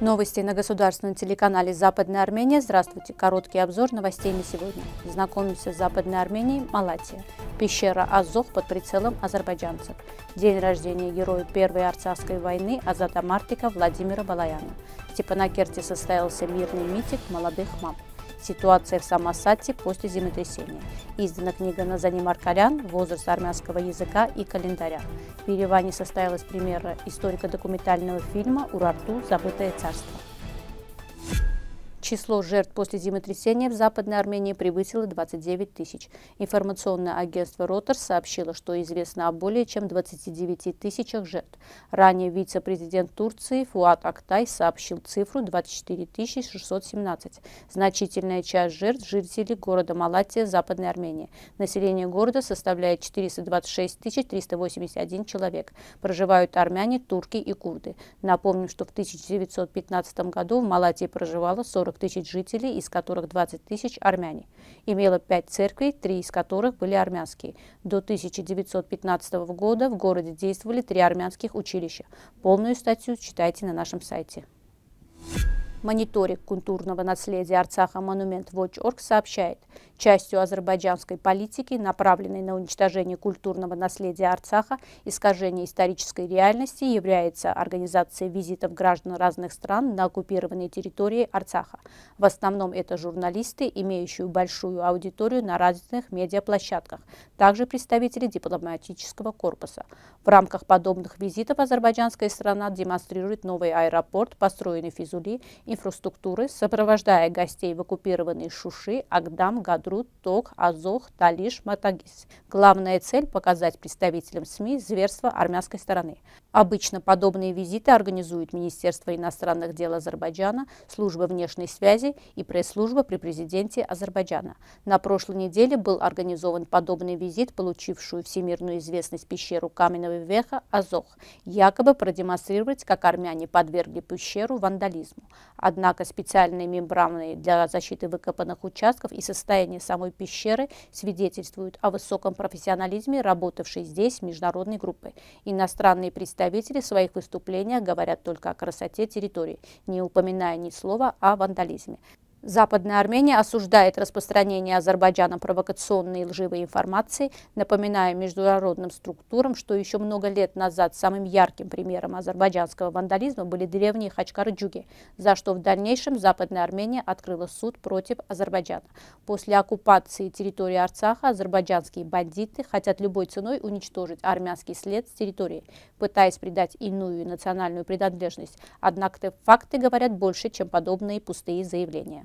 Новости на государственном телеканале «Западная Армения». Здравствуйте. Короткий обзор новостей на сегодня. Знакомимся с Западной Арменией, Малатия. Пещера Азов под прицелом азербайджанцев. День рождения героя Первой Арцахской войны Азата Мартика Владимира Балаяна. В Степанакерте состоялся мирный митинг молодых мам. «Ситуация в Самосате после землетрясения». Издана книга Назани Маркарян «Возраст армянского языка и календаря». В Ереване состоялась примера историко-документального фильма «Урарту. Забытое царство». Число жертв после землетрясения в Западной Армении превысило 29 тысяч. Информационное агентство Ротор сообщило, что известно о более чем 29 тысячах жертв. Ранее вице-президент Турции Фуат Актай сообщил цифру 24 617. Значительная часть жертв – жители города Малатия Западной Армении. Население города составляет 426 381 человек. Проживают армяне, турки и курды. Напомним, что в 1915 году в Малатии проживало 40 40 тысяч жителей, из которых 20 тысяч армяне. Имела пять церквей, три из которых были армянские. До 1915 года в городе действовали три армянских училища. Полную статью читайте на нашем сайте. Мониторинг культурного наследия Арцаха «Монумент Watch.org» сообщает, частью азербайджанской политики, направленной на уничтожение культурного наследия Арцаха, искажение исторической реальности, является организация визитов граждан разных стран на оккупированные территории Арцаха. В основном это журналисты, имеющие большую аудиторию на разных медиаплощадках, также представители дипломатического корпуса. В рамках подобных визитов азербайджанская страна демонстрирует новый аэропорт, построенный в Физули, инфраструктуры, сопровождая гостей в оккупированные Шуши, Агдам, Гадрут, Ток, Азох, Талиш, Матагис. Главная цель – показать представителям СМИ зверство армянской стороны, Обычно подобные визиты организуют Министерство иностранных дел Азербайджана, Служба внешней связи и пресс-служба при президенте Азербайджана. На прошлой неделе был организован подобный визит, получившую всемирную известность пещеру каменного веха Азох, якобы продемонстрировать, как армяне подвергли пещеру вандализму. Однако специальные мембраны для защиты выкопанных участков и состояние самой пещеры свидетельствуют о высоком профессионализме работавшей здесь международной группы. Иностранные представители представители в своих выступлениях говорят только о красоте территории, не упоминая ни слова о вандализме. Западная Армения осуждает распространение Азербайджана провокационной и лживой информации, напоминая международным структурам, что еще много лет назад самым ярким примером азербайджанского вандализма были древние Хачкарджуги, за что в дальнейшем Западная Армения открыла суд против Азербайджана. После оккупации территории Арцаха азербайджанские бандиты хотят любой ценой уничтожить армянский след с территории, пытаясь придать иную национальную принадлежность. Однако факты говорят больше, чем подобные пустые заявления.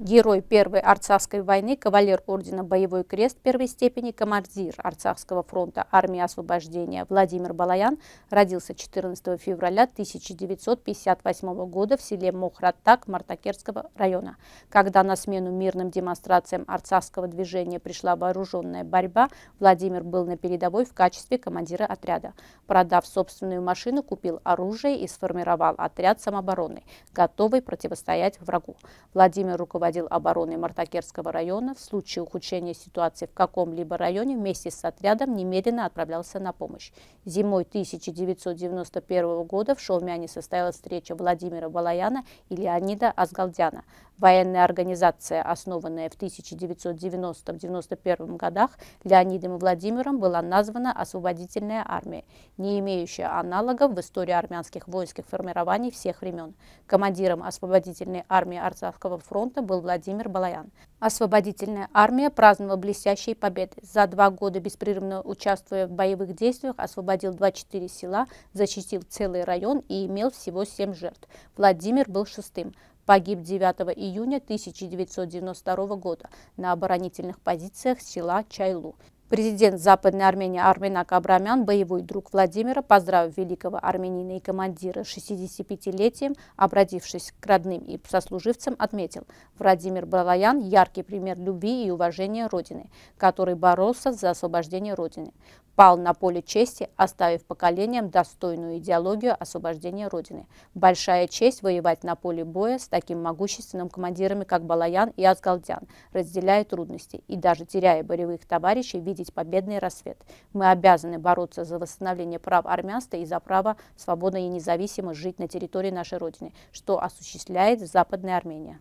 герой Первой Арцахской войны, кавалер ордена «Боевой крест» первой степени, командир Арцахского фронта армии освобождения Владимир Балаян родился 14 февраля 1958 года в селе Мохратак Мартакерского района. Когда на смену мирным демонстрациям арцахского движения пришла вооруженная борьба, Владимир был на передовой в качестве командира отряда. Продав собственную машину, купил оружие и сформировал отряд самообороны, готовый противостоять врагу. Владимир руководил руководил обороной Мартакерского района. В случае ухудшения ситуации в каком-либо районе вместе с отрядом немедленно отправлялся на помощь. Зимой 1991 года в Шаумяне состоялась встреча Владимира Балаяна и Леонида Азгалдяна. Военная организация, основанная в 1990-91 годах Леонидом и Владимиром, была названа «Освободительная армия», не имеющая аналогов в истории армянских воинских формирований всех времен. Командиром освободительной армии Арцавского фронта был Владимир Балаян. Освободительная армия праздновала блестящие победы. За два года беспрерывно участвуя в боевых действиях, освободил 24 села, защитил целый район и имел всего 7 жертв. Владимир был шестым. Погиб 9 июня 1992 года на оборонительных позициях села Чайлу. Президент Западной Армении Арменак Абрамян, боевой друг Владимира, поздравив великого армянина и командира 65-летием, обратившись к родным и сослуживцам, отметил, Владимир Балаян – яркий пример любви и уважения Родины, который боролся за освобождение Родины. Пал на поле чести, оставив поколениям достойную идеологию освобождения Родины. Большая честь воевать на поле боя с таким могущественным командирами, как Балаян и Азгалдян, разделяя трудности и даже теряя боевых товарищей в виде видеть победный рассвет. Мы обязаны бороться за восстановление прав армянства и за право свободно и независимо жить на территории нашей Родины, что осуществляет Западная Армения.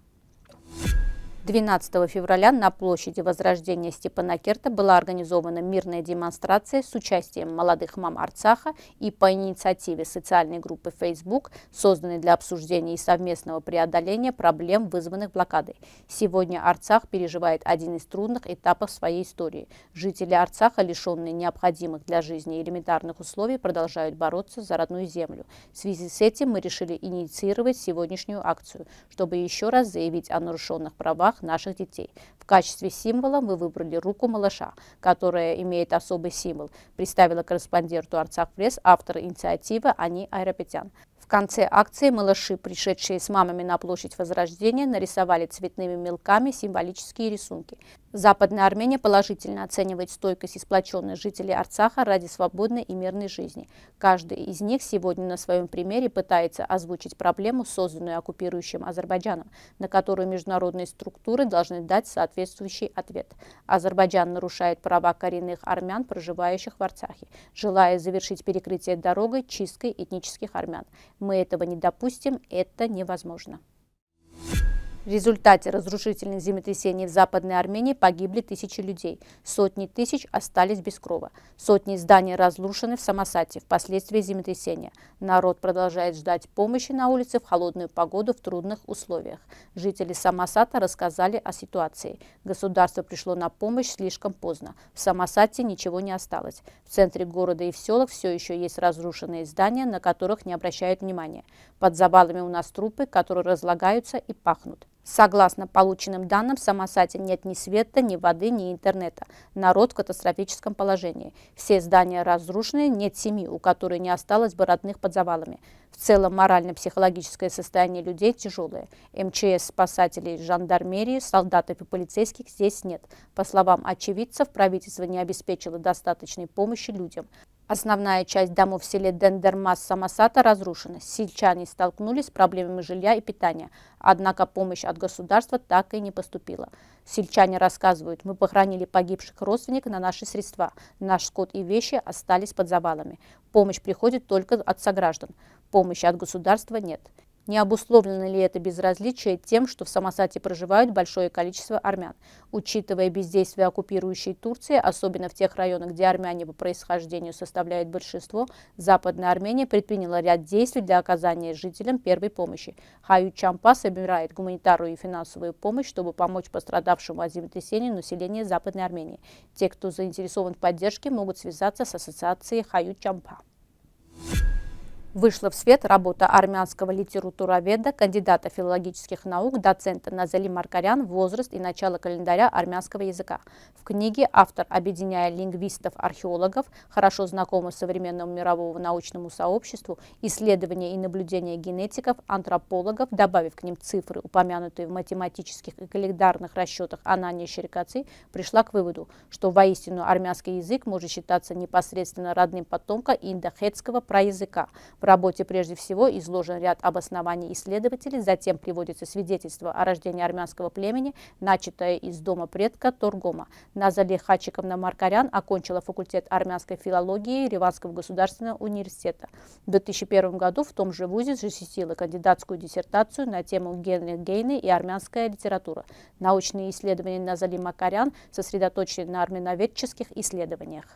12 февраля на площади Возрождения Степанакерта была организована мирная демонстрация с участием молодых мам Арцаха и по инициативе социальной группы Facebook, созданной для обсуждения и совместного преодоления проблем, вызванных блокадой. Сегодня Арцах переживает один из трудных этапов своей истории. Жители Арцаха, лишенные необходимых для жизни элементарных условий, продолжают бороться за родную землю. В связи с этим мы решили инициировать сегодняшнюю акцию, чтобы еще раз заявить о нарушенных правах глазах наших детей. В качестве символа мы выбрали руку малыша, которая имеет особый символ, представила корреспонденту Арцах Пресс автор инициативы Ани Айрапетян конце акции малыши, пришедшие с мамами на площадь Возрождения, нарисовали цветными мелками символические рисунки. Западная Армения положительно оценивает стойкость и сплоченность жителей Арцаха ради свободной и мирной жизни. Каждый из них сегодня на своем примере пытается озвучить проблему, созданную оккупирующим Азербайджаном, на которую международные структуры должны дать соответствующий ответ. Азербайджан нарушает права коренных армян, проживающих в Арцахе, желая завершить перекрытие дорогой чисткой этнических армян. Мы этого не допустим, это невозможно. В результате разрушительных землетрясений в Западной Армении погибли тысячи людей, сотни тысяч остались без крова, сотни зданий разрушены в Самосате впоследствии землетрясения. Народ продолжает ждать помощи на улице в холодную погоду в трудных условиях. Жители Самосата рассказали о ситуации. Государство пришло на помощь слишком поздно. В Самосате ничего не осталось. В центре города и в селах все еще есть разрушенные здания, на которых не обращают внимания. Под завалами у нас трупы, которые разлагаются и пахнут. Согласно полученным данным, в Самосате нет ни света, ни воды, ни интернета. Народ в катастрофическом положении. Все здания разрушены, нет семьи, у которой не осталось бы родных под завалами. В целом морально-психологическое состояние людей тяжелое. МЧС, спасателей, жандармерии, солдатов и полицейских здесь нет. По словам очевидцев, правительство не обеспечило достаточной помощи людям. Основная часть домов в селе дендермас Самасата разрушена. Сельчане столкнулись с проблемами жилья и питания, однако помощь от государства так и не поступила. Сельчане рассказывают, мы похоронили погибших родственников на наши средства. Наш скот и вещи остались под завалами. Помощь приходит только от сограждан. Помощи от государства нет. Не обусловлено ли это безразличие тем, что в Самосате проживают большое количество армян? Учитывая бездействие оккупирующей Турции, особенно в тех районах, где армяне по происхождению составляют большинство, Западная Армения предприняла ряд действий для оказания жителям первой помощи. Хаю Чампа собирает гуманитарную и финансовую помощь, чтобы помочь пострадавшему от землетрясения населению Западной Армении. Те, кто заинтересован в поддержке, могут связаться с ассоциацией Хаю Чампа. Thank you вышла в свет работа армянского литературоведа, кандидата филологических наук, доцента Назали Маркарян «Возраст и начало календаря армянского языка». В книге автор, объединяя лингвистов-археологов, хорошо знакомых современному мировому научному сообществу, исследования и наблюдения генетиков, антропологов, добавив к ним цифры, упомянутые в математических и календарных расчетах Анания Щерикаци, пришла к выводу, что воистину армянский язык может считаться непосредственно родным потомком индохетского проязыка работе прежде всего изложен ряд обоснований исследователей, затем приводится свидетельство о рождении армянского племени, начатое из дома предка Торгома. Назале Хачиковна Маркарян окончила факультет армянской филологии Риванского государственного университета. В 2001 году в том же вузе защитила кандидатскую диссертацию на тему Генри Гейны и армянская литература. Научные исследования Назали Макарян сосредоточены на армяноведческих исследованиях.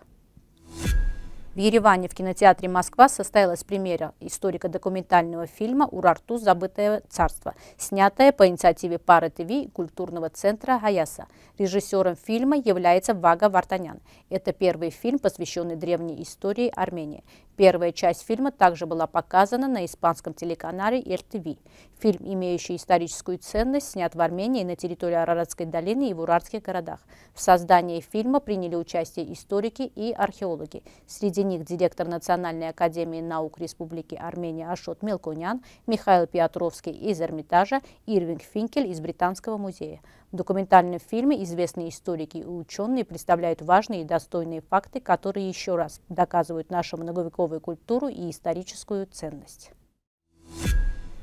В Ереване в кинотеатре «Москва» состоялась премьера историко-документального фильма «Урарту. Забытое царство», снятая по инициативе Пары ТВ и культурного центра «Гаяса». Режиссером фильма является Вага Вартанян. Это первый фильм, посвященный древней истории Армении. Первая часть фильма также была показана на испанском телеканале РТВ. Фильм, имеющий историческую ценность, снят в Армении на территории Араратской долины и в Уральских городах. В создании фильма приняли участие историки и археологи. Среди Среди них директор Национальной академии наук Республики Армения Ашот Мелкунян, Михаил Петровский из Эрмитажа, Ирвинг Финкель из Британского музея. В документальном фильме известные историки и ученые представляют важные и достойные факты, которые еще раз доказывают нашу многовековую культуру и историческую ценность.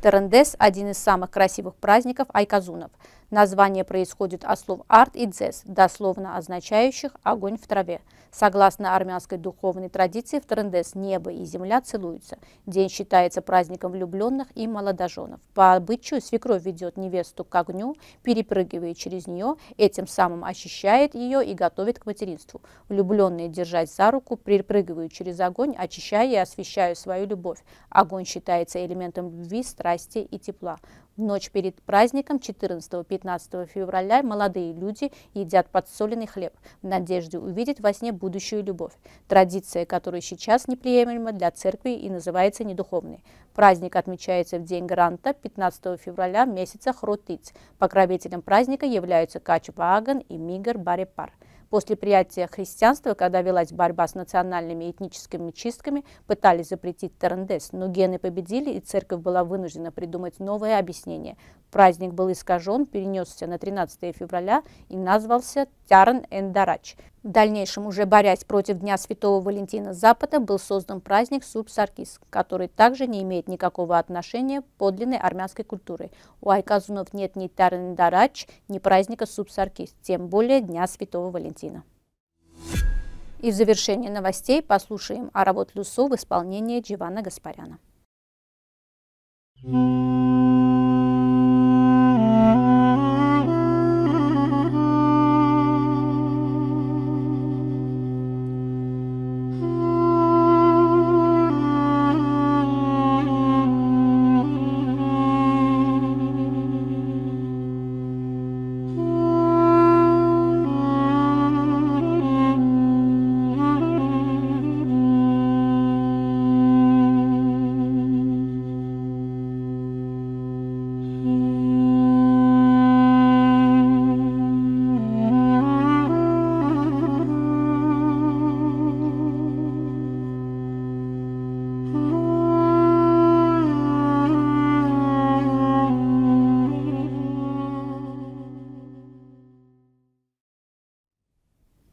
Тарандес один из самых красивых праздников айказунов – Название происходит от слов «арт» и «дзес», дословно означающих «огонь в траве». Согласно армянской духовной традиции, в Трендес небо и земля целуются. День считается праздником влюбленных и молодоженов. По обычаю свекровь ведет невесту к огню, перепрыгивая через нее, этим самым очищает ее и готовит к материнству. Влюбленные, держать за руку, перепрыгивают через огонь, очищая и освещая свою любовь. Огонь считается элементом любви, страсти и тепла. Ночь перед праздником 14-15 февраля молодые люди едят подсоленный хлеб в надежде увидеть во сне будущую любовь. Традиция, которая сейчас неприемлема для церкви и называется недуховной. Праздник отмечается в день Гранта 15 февраля месяца Хротиц. Покровителем праздника являются Качбааган и Мигар Барепар. После приятия христианства, когда велась борьба с национальными и этническими чистками, пытались запретить Терндес, но гены победили, и церковь была вынуждена придумать новое объяснение. Праздник был искажен, перенесся на 13 февраля и назвался Тярн-Эндарач. В дальнейшем, уже борясь против Дня Святого Валентина с Запада, был создан праздник Субсаркис, который также не имеет никакого отношения к подлинной армянской культуре. У айказунов нет ни Тарендарач, ни праздника Субсаркис, тем более Дня Святого Валентина. И в завершении новостей послушаем о работе Люсу в исполнении Дживана Гаспаряна.